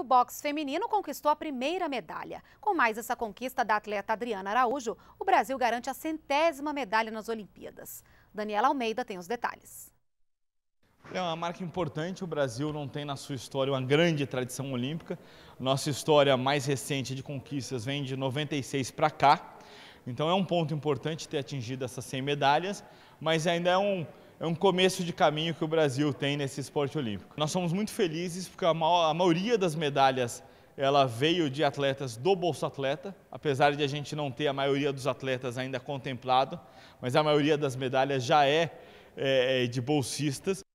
o boxe feminino conquistou a primeira medalha. Com mais essa conquista da atleta Adriana Araújo, o Brasil garante a centésima medalha nas Olimpíadas. Daniela Almeida tem os detalhes. É uma marca importante, o Brasil não tem na sua história uma grande tradição olímpica. Nossa história mais recente de conquistas vem de 96 para cá. Então é um ponto importante ter atingido essas 100 medalhas, mas ainda é um é um começo de caminho que o Brasil tem nesse esporte olímpico. Nós somos muito felizes porque a, ma a maioria das medalhas ela veio de atletas do Bolsa Atleta, apesar de a gente não ter a maioria dos atletas ainda contemplado, mas a maioria das medalhas já é, é, é de bolsistas.